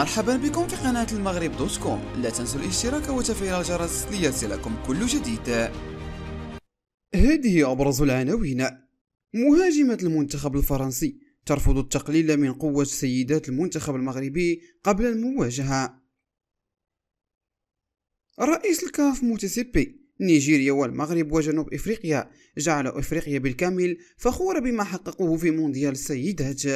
مرحبا بكم في قناة المغرب دوت كوم لا تنسوا الاشتراك وتفعيل الجرس ليصلكم كل جديد هذه أبرز العناوين مهاجمة المنتخب الفرنسي ترفض التقليل من قوة سيدات المنتخب المغربي قبل المواجهة رئيس الكاف موتسيبي نيجيريا والمغرب وجنوب افريقيا جعل افريقيا بالكامل فخورة بما حققوه في مونديال السيدات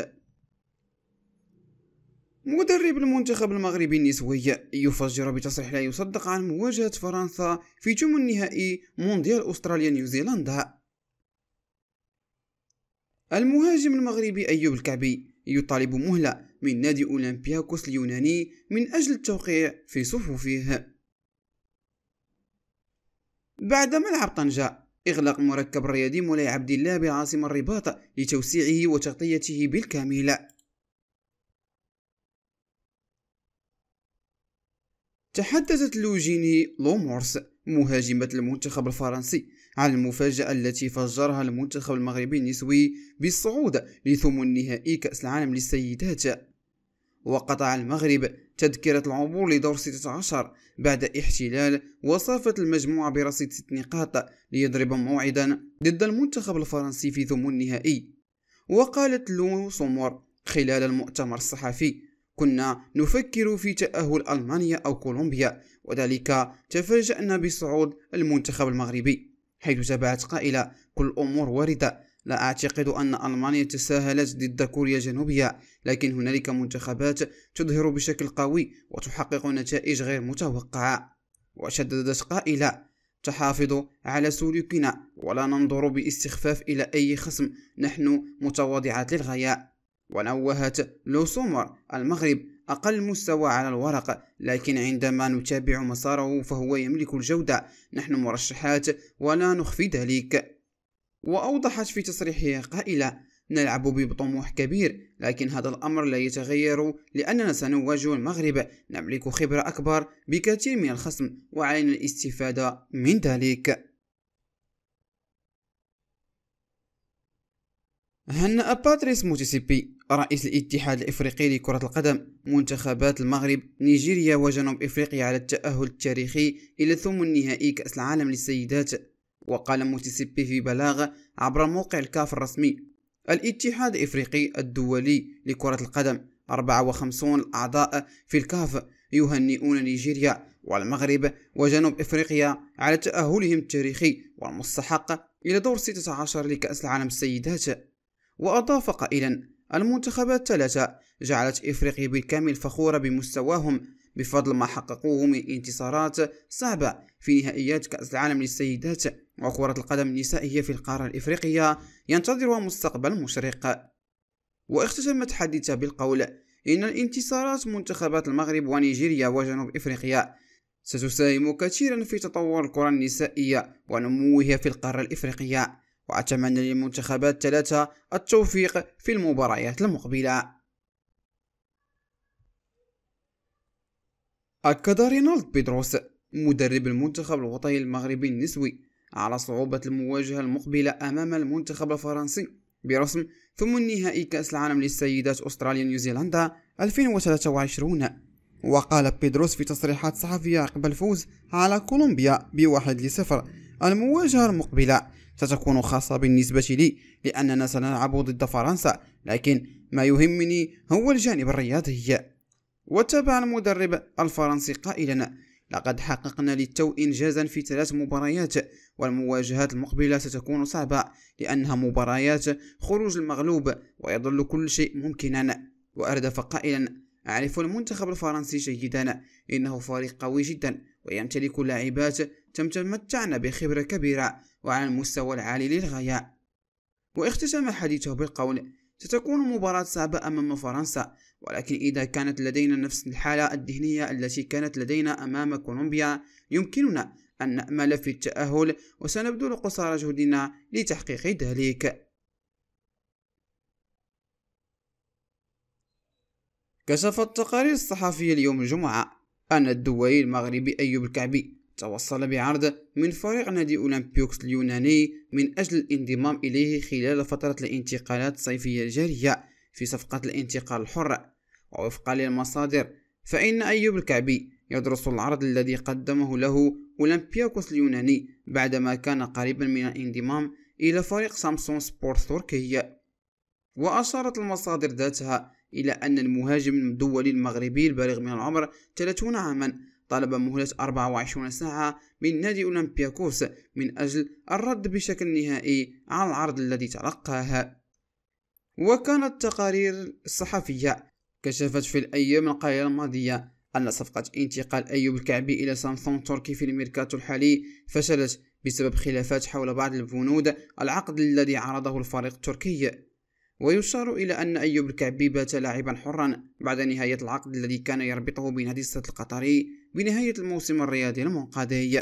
مدرب المنتخب المغربي النسوي يفجر بتصريح لا يصدق عن مواجهة فرنسا في ثمن نهائي مونديال أستراليا نيوزيلندا المهاجم المغربي أيوب الكعبي يطالب مهلة من نادي أولمبياكوس اليوناني من أجل التوقيع في صفوفه بعد ملعب طنجة إغلاق مركب الرياضي مولاي عبد الله بالعاصمة الرباط لتوسيعه وتغطيته بالكامل تحدثت لوجيني لومورس مهاجمة المنتخب الفرنسي عن المفاجأة التي فجرها المنتخب المغربي النسوي بالصعود لثمن نهائي كأس العالم للسيدات وقطع المغرب تذكرة العبور لدور 16 بعد احتلال وصافت المجموعة برصيد ست نقاط ليضرب موعدا ضد المنتخب الفرنسي في ثمن النهائي وقالت لو سومور خلال المؤتمر الصحفي كنا نفكر في تأهل ألمانيا أو كولومبيا وذلك تفاجأنا بصعود المنتخب المغربي حيث تابعت قائلة كل أمور واردة لا أعتقد أن ألمانيا تساهلت ضد كوريا الجنوبية لكن هنالك منتخبات تظهر بشكل قوي وتحقق نتائج غير متوقعة وشددت قائلة تحافظ على سلوكنا ولا ننظر باستخفاف إلى أي خصم نحن متواضعات للغاية ونوهت لوسومر المغرب أقل مستوى على الورق لكن عندما نتابع مساره فهو يملك الجودة نحن مرشحات ولا نخفي ذلك وأوضحت في تصريحها قائلة نلعب بطموح كبير لكن هذا الأمر لا يتغير لأننا سنواجه المغرب نملك خبرة أكبر بكثير من الخصم وعلينا الاستفادة من ذلك هنأ باتريس موتيسيبي رئيس الاتحاد الافريقي لكرة القدم منتخبات المغرب نيجيريا وجنوب افريقيا على التأهل التاريخي الى ثم النهائي كأس العالم للسيدات وقال موتسيبي في بلاغ عبر موقع الكاف الرسمي الاتحاد الافريقي الدولي لكرة القدم 54 الاعضاء في الكاف يهنئون نيجيريا والمغرب وجنوب افريقيا على تأهلهم التاريخي والمستحق إلى دور 16 لكأس العالم السيدات وأضاف قائلا المنتخبات الثلاثة جعلت إفريقيا بالكامل فخورة بمستواهم بفضل ما حققوه من انتصارات صعبة في نهائيات كأس العالم للسيدات وكرة القدم النسائية في القارة الإفريقية ينتظرها مستقبل مشرق واختتمت حديثها بالقول إن الانتصارات منتخبات المغرب ونيجيريا وجنوب إفريقيا ستساهم كثيرا في تطور الكرة النسائية ونموها في القارة الإفريقية وأتمنى للمنتخبات الثلاثة التوفيق في المباريات المقبلة أكد رينالد بيدروس مدرب المنتخب الوطني المغربي النسوي على صعوبة المواجهة المقبلة أمام المنتخب الفرنسي برسم ثم النهائي كأس العالم للسيدات أستراليا نيوزيلندا 2023 وقال بيدروس في تصريحات صحفية قبل الفوز على كولومبيا بواحد لصفر المواجهة المقبلة ستكون خاصة بالنسبة لي لأننا سنلعب ضد فرنسا لكن ما يهمني هو الجانب الرياضي وتابع المدرب الفرنسي قائلا لقد حققنا للتو إنجازا في ثلاث مباريات والمواجهات المقبلة ستكون صعبة لأنها مباريات خروج المغلوب ويظل كل شيء ممكنا وأردف قائلا أعرف المنتخب الفرنسي جيدا إنه فريق قوي جدا ويمتلك لاعبات تمتعنا بخبرة كبيرة وعلى المستوى العالي للغاية واختتم حديثه بالقول ستكون مباراة صعبة أمام فرنسا ولكن إذا كانت لدينا نفس الحالة الذهنية التي كانت لدينا أمام كولومبيا يمكننا أن نأمل في التأهل وسنبذل قصارى جهدنا لتحقيق ذلك كشفت التقارير الصحفية اليوم الجمعة أن الدولي المغربي أيوب الكعبي توصل بعرض من فريق نادي أولمبيوكس اليوناني من أجل الانضمام إليه خلال فترة الانتقالات الصيفية الجارية في صفقة الانتقال الحر ووفقا للمصادر فإن أيوب الكعبي يدرس العرض الذي قدمه له أولمبياكوس اليوناني بعدما كان قريبا من الانضمام إلى فريق سامسون سبورت تركيا وأشارت المصادر ذاتها إلى أن المهاجم الدولي المغربي البالغ من العمر 30 عاما طلب مهلة 24 ساعة من نادي أولمبياكوس من أجل الرد بشكل نهائي على العرض الذي تلقاه وكانت تقارير الصحفية كشفت في الأيام القليلة الماضية أن صفقة انتقال أيوب الكعبي إلى سامسونج تركي في الميركاتو الحالي فشلت بسبب خلافات حول بعض البنود العقد الذي عرضه الفريق التركي ويشار إلى أن أيوب الكعبي بات لاعبا حرا بعد نهاية العقد الذي كان يربطه بنادي القطري بنهاية الموسم الرياضي المنقضي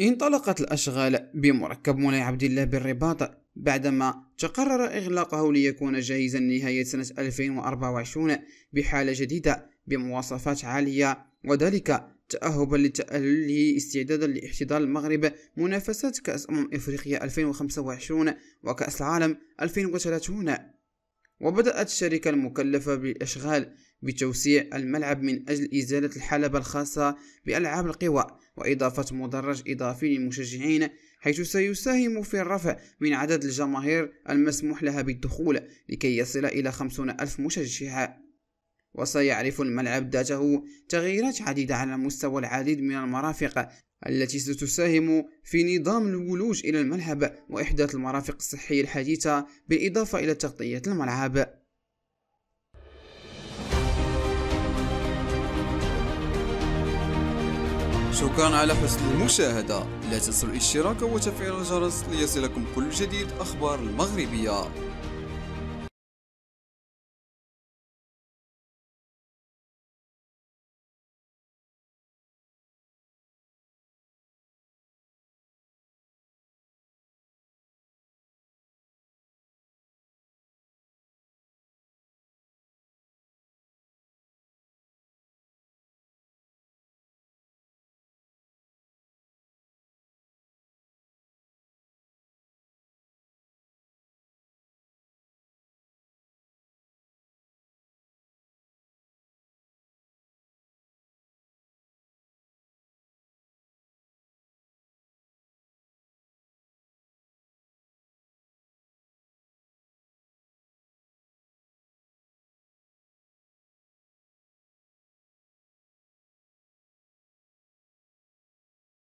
انطلقت الأشغال بمركب مولاي عبد الله بالرباط بعدما تقرر إغلاقه ليكون جاهزا نهاية سنة 2024 بحالة جديدة بمواصفات عالية وذلك تأهبا لتأهله استعدادا لاحتضان المغرب منافسات كأس أمم إفريقيا 2025 وكأس العالم 2030 وبدأت الشركة المكلفة بالإشغال بتوسيع الملعب من أجل إزالة الحلبة الخاصة بألعاب القوى وإضافة مدرج إضافي للمشجعين حيث سيساهم في الرفع من عدد الجماهير المسموح لها بالدخول لكي يصل إلى خمسون ألف مشجع وسيعرف الملعب ذاته تغييرات عديدة على مستوى العديد من المرافق التي ستساهم في نظام الولوج إلى الملعب وإحداث المرافق الصحية الحديثة بالإضافة إلى تغطية الملعب شكرا على حسن المشاهدة لا تنسوا الاشتراك وتفعيل الجرس ليصلكم كل جديد أخبار المغربية